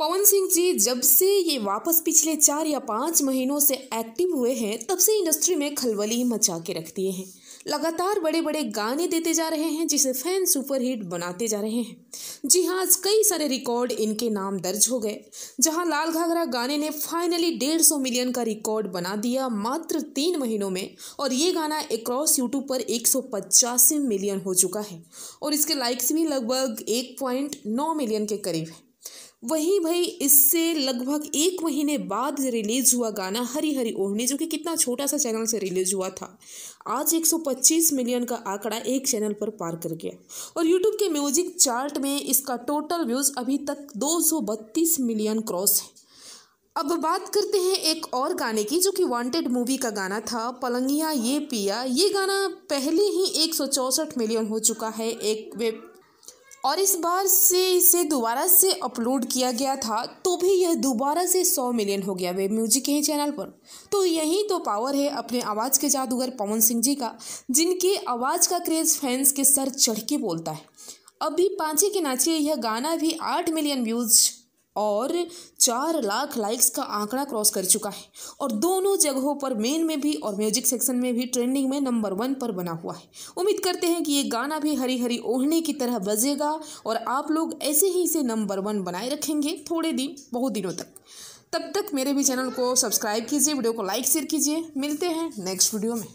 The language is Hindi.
पवन सिंह जी जब से ये वापस पिछले चार या पाँच महीनों से एक्टिव हुए हैं तब से इंडस्ट्री में खलबली मचा के रख दिए हैं लगातार बड़े बड़े गाने देते जा रहे हैं जिसे फैन सुपरहिट बनाते जा रहे हैं जी हाँ आज कई सारे रिकॉर्ड इनके नाम दर्ज हो गए जहाँ लाल घाघरा गाने ने फाइनली डेढ़ सौ मिलियन का रिकॉर्ड बना दिया मात्र तीन महीनों में और ये गाना अक्रॉस यूट्यूब पर एक सौ पचासी मिलियन हो चुका है और इसके लाइक्स भी लगभग एक पॉइंट नौ मिलियन के करीब हैं वहीं भाई इससे लगभग एक महीने बाद रिलीज़ हुआ गाना हरी हरी ओढ़नी जो कि कितना छोटा सा चैनल से रिलीज़ हुआ था आज 125 मिलियन का आंकड़ा एक चैनल पर पार कर गया और यूट्यूब के म्यूजिक चार्ट में इसका टोटल व्यूज़ अभी तक 232 मिलियन क्रॉस है अब बात करते हैं एक और गाने की जो कि वांटेड मूवी का गाना था पलंगिया ये पिया ये गाना पहले ही एक मिलियन हो चुका है एक वेब और इस बार से इसे दोबारा से अपलोड किया गया था तो भी यह दोबारा से सौ मिलियन हो गया वेब म्यूजिक के चैनल पर तो यही तो पावर है अपने आवाज़ के जादूगर पवन सिंह जी का जिनकी आवाज़ का क्रेज़ फैंस के सर चढ़ के बोलता है अभी पांचे के नाचे यह गाना भी आठ मिलियन व्यूज़ और चार लाख लाइक्स का आंकड़ा क्रॉस कर चुका है और दोनों जगहों पर मेन में भी और म्यूजिक सेक्शन में भी ट्रेंडिंग में नंबर वन पर बना हुआ है उम्मीद करते हैं कि ये गाना भी हरी हरी ओढ़ने की तरह बजेगा और आप लोग ऐसे ही इसे नंबर वन बनाए रखेंगे थोड़े दिन बहुत दिनों तक तब तक मेरे भी चैनल को सब्सक्राइब कीजिए वीडियो को लाइक शेयर कीजिए मिलते हैं नेक्स्ट वीडियो में